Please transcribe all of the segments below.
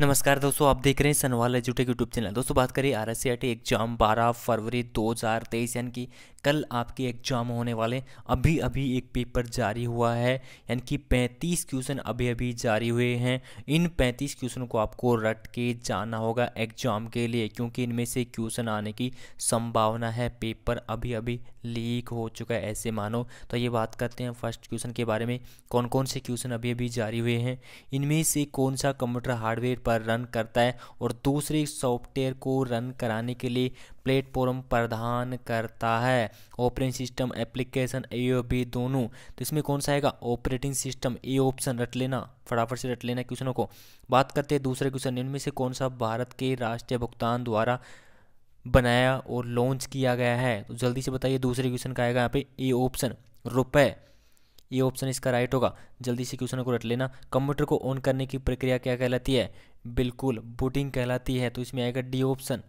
नमस्कार दोस्तों आप देख रहे हैं सनवाल एजुटेक यूट्यूब चैनल दोस्तों बात करें आर एस एग्जाम 12 फरवरी 2023 यानी कि कल आपके एग्जाम होने वाले अभी अभी एक पेपर जारी हुआ है यानी कि 35 क्वेश्चन अभी अभी जारी हुए हैं इन 35 क्वेश्चन को आपको रट के जाना होगा एग्जाम के लिए क्योंकि इनमें से क्वेश्चन आने की संभावना है पेपर अभी अभी लीक हो चुका है ऐसे मानो तो ये बात करते हैं फर्स्ट क्वेश्चन के बारे में कौन कौन से क्वेश्चन अभी अभी जारी हुए हैं इनमें से कौन सा कंप्यूटर हार्डवेयर पर रन करता है और दूसरे सॉफ्टवेयर को रन कराने के लिए प्लेटफॉर्म प्रदान करता है ऑपरेटिंग सिस्टम एप्लीकेशन ए दोनों तो इसमें कौन सा आएगा ऑपरेटिंग सिस्टम ए ऑप्शन रट लेना फटाफट से रट लेना क्वेश्चनों को बात करते हैं दूसरे क्वेश्चन इनमें से कौन सा भारत के राष्ट्रीय भुगतान द्वारा बनाया और लॉन्च किया गया है तो जल्दी से बताइए दूसरे क्वेश्चन का आएगा यहाँ पे ए ऑप्शन रुपए ये ऑप्शन इसका राइट होगा जल्दी से क्वेश्चन को रट लेना कंप्यूटर को ऑन करने की प्रक्रिया क्या कहलाती है बिल्कुल बूटिंग कहलाती है तो इसमें आएगा डी ऑप्शन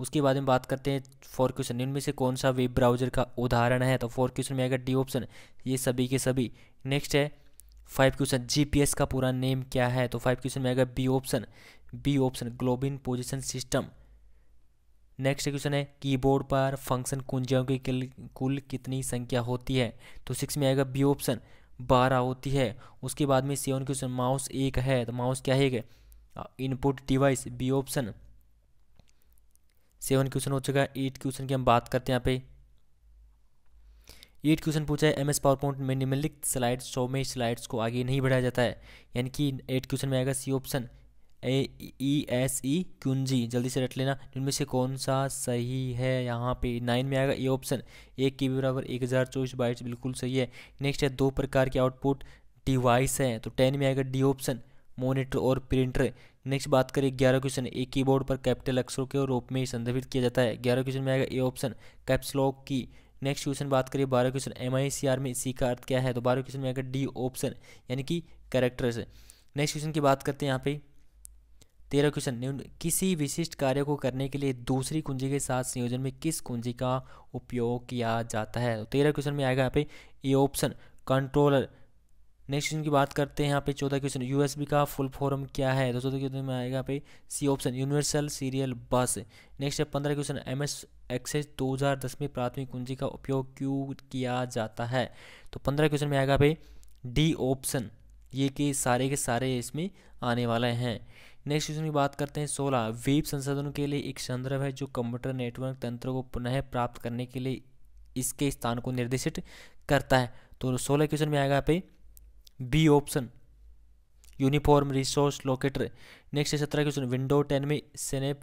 उसके बाद में बात करते हैं फोर क्वेश्चन इनमें से कौन सा वेब ब्राउजर का उदाहरण है तो फोर क्वेश्चन में आएगा डी ऑप्शन ये सभी के सभी नेक्स्ट है फाइव क्वेश्चन जीपीएस का पूरा नेम क्या है तो फाइव क्वेश्चन में आएगा B option B option global position system next question है कीबोर्ड पर फंक्शन कुंजियों की कुल कितनी संख्या होती है तो सिक्स में आएगा बी ऑप्शन बारह होती है उसके बाद में सेवन क्वेश्चन माउस एक है तो माउस क्या है input device B option seven question हो चुका है एट क्वेश्चन की हम बात करते हैं यहाँ पे एट क्वेश्चन पूछा है एमएस पावर पॉइंट में निम्नलिखित स्लाइड शो में स्लाइड्स को आगे नहीं बढ़ाया जाता है यानी कि एट क्वेश्चन में आएगा C option A E S E क्यूंजी जल्दी से रट लेना इनमें से कौन सा सही है यहाँ पे नाइन में आएगा ए ऑप्शन एक के बराबर एक हज़ार चौबीस बाइट्स बिल्कुल सही है नेक्स्ट है दो प्रकार के आउटपुट डिवाइस है तो टेन में आएगा डी ऑप्शन मोनिटर और प्रिंटर नेक्स्ट बात करें ग्यारह क्वेश्चन एक कीबोर्ड पर कैपिटल अक्षरों के रूप में संदर्भित किया जाता है ग्यारह क्वेश्चन में आएगा ए ऑप्शन कैप्सलॉक की नेक्स्ट क्वेश्चन बात करिए बारह question M I C R में सी का अर्थ क्या है तो बारह क्वेश्चन में आएगा डी ऑप्शन यानी कि कैरेक्टर्स नेक्स्ट क्वेश्चन की बात करते हैं यहाँ पे तेरह क्वेश्चन किसी विशिष्ट कार्य को करने के लिए दूसरी कुंजी के साथ संयोजन में किस कुंजी का उपयोग किया जाता है तो तेरह क्वेश्चन में आएगा यहाँ पे A option controller next question की बात करते हैं यहाँ पे चौदह क्वेश्चन यूएसबी का फुल फॉर्म क्या है तो चौदह क्वेश्चन में आएगा यहाँ पे C option universal serial bus next है पंद्रह क्वेश्चन एम एस एक्सेस दो हज़ार दस में प्राथमिक कुंजी का उपयोग क्यों किया जाता है तो पंद्रह क्वेश्चन में आएगा पे डी ऑप्शन ये के सारे के सारे इसमें आने वाले हैं नेक्स्ट क्वेश्चन की बात करते हैं सोलह वेब संसाधनों के लिए एक संदर्भ है जो कंप्यूटर नेटवर्क तंत्र को पुनः प्राप्त करने के लिए इसके स्थान को निर्देशित करता है तो सोलह क्वेश्चन में आएगा पे B option uniform resource locator next सत्रह क्वेश्चन विंडो टेन में सेनेप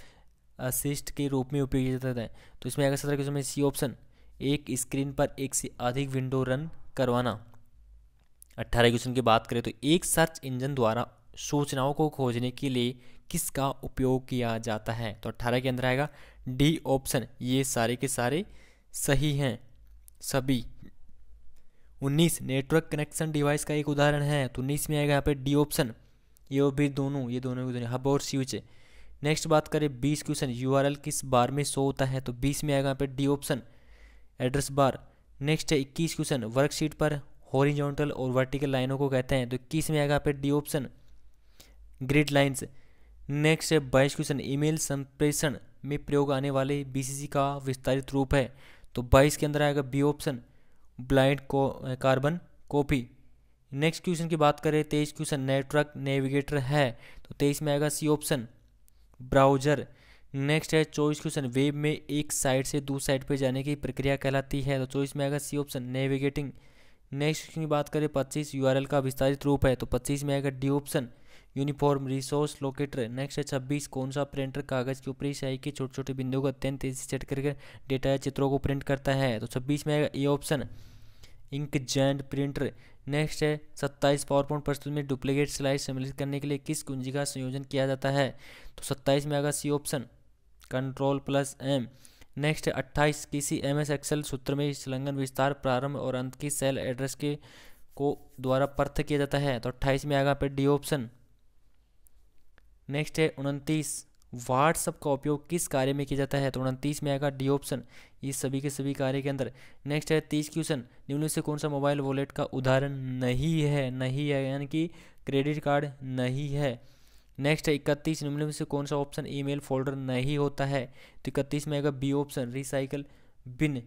असिस्ट के रूप में उपयोग किया जाता है तो इसमें अगर सत्रह क्वेश्चन में सी ऑप्शन एक स्क्रीन पर एक से अधिक विंडो रन करवाना अट्ठारह क्वेश्चन की बात करें तो एक सर्च इंजन द्वारा सूचनाओं को खोजने के लिए किसका उपयोग किया जाता है तो अट्ठारह के अंदर आएगा डी ऑप्शन ये सारे के सारे सही हैं सभी उन्नीस नेटवर्क कनेक्शन डिवाइस का एक उदाहरण है तो उन्नीस में आएगा यहाँ पे डी ऑप्शन ये भी दोनों ये दोनों भी दोनों हब और स्विच है नेक्स्ट बात करें बीस क्वेश्चन यू किस बार में शो होता है तो बीस में आएगा यहाँ पे D option address bar next है इक्कीस क्वेश्चन वर्कशीट पर हॉरिजॉन्टल और वर्टिकल लाइनों को कहते हैं तो इक्कीस में आएगा यहाँ पे D option grid lines next है बाईस क्वेश्चन ईमेल संप्रेषण में प्रयोग आने वाले बी का विस्तारित रूप है तो बाईस के अंदर आएगा बी ऑप्शन ब्लाइंड को कार्बन कॉपी नेक्स्ट क्वेश्चन की बात करें तेईस क्वेश्चन नेटवर्क नेविगेटर है तो तेईस में आएगा सी ऑप्शन ब्राउजर नेक्स्ट है चौबीस क्वेश्चन वेब में एक साइड से दूसरी साइड पर जाने की प्रक्रिया कहलाती है तो चौबीस में आएगा C option navigating next question की बात करें पच्चीस यू का विस्तारित रूप है तो पच्चीस में आएगा D option uniform resource locator next है छब्बीस कौन सा प्रिंटर कागज़ के ऊपरी स्याही के छोटे छोटे बिंदुओं को अत्यंत तेजी सेट करके डेटा या चित्रों को प्रिंट करता है तो छब्बीस में आएगा A option inkjet printer next है सत्ताईस पावर पॉइंट प्रस्तुत में डुप्लीकेट स्लाइड सम्मिलित करने के लिए किस कुंजी का संयोजन किया जाता है तो सत्ताईस में आएगा C option control plus M next अट्ठाईस किसी एम एस एक्सेल सूत्र में संलग्न विस्तार प्रारंभ और अंत की सेल एड्रेस के को द्वारा पर्थ किया जाता है तो अट्ठाईस में आएगा पे डी ऑप्शन नेक्स्ट है उनतीस व्हाट्सअप का उपयोग किस कार्य में किया जाता है तो उनतीस में आएगा डी ऑप्शन ये सभी के सभी कार्य के अंदर नेक्स्ट है तीस क्वेश्चन निम्न से कौन सा मोबाइल वॉलेट का उदाहरण नहीं है नहीं है यानी कि क्रेडिट कार्ड नहीं है नेक्स्ट है इकतीस निम्न में से कौन सा ऑप्शन ईमेल फोल्डर नहीं होता है तो इकतीस में आएगा बी ऑप्शन रिसाइकल बिन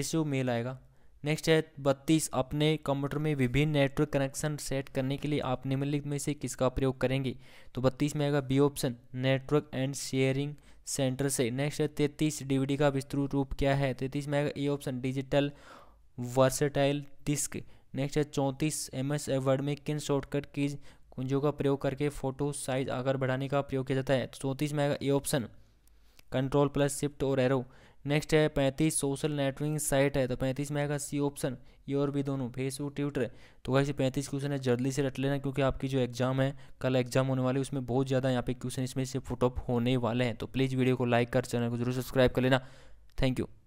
रिस्यू मेल आएगा नेक्स्ट है बत्तीस अपने कंप्यूटर में विभिन्न नेटवर्क कनेक्शन सेट करने के लिए आप निम्नलिखित में से किसका प्रयोग करेंगे तो बत्तीस में आएगा B option network and sharing center से नेक्स्ट है तैतीस डीवीडी का विस्तृत रूप क्या है तैतीस में आएगा A option digital versatile disc next है चौंतीस एम एस वर्ड में किन शॉर्टकट की कुंजों का प्रयोग करके फोटो साइज आकार बढ़ाने का प्रयोग किया जाता है तो चौंतीस में आएगा A option control plus shift और एरो नेक्स्ट है पैंतीस सोशल नेटवर्किंग साइट है तो पैंतीस में आएगा सी ऑप्शन ये और भी दोनों फेसबुक ट्विटर तो वैसे पैंतीस क्वेश्चन है जल्दी से रट लेना क्योंकि आपकी जो एग्जाम है कल एग्जाम होने वाली उसमें बहुत ज़्यादा यहाँ पे क्वेश्चन इसमें से फुटअप होने वाले हैं तो प्लीज़ वीडियो को लाइक कर चैनल को जरूर सब्सक्राइब कर लेना थैंक यू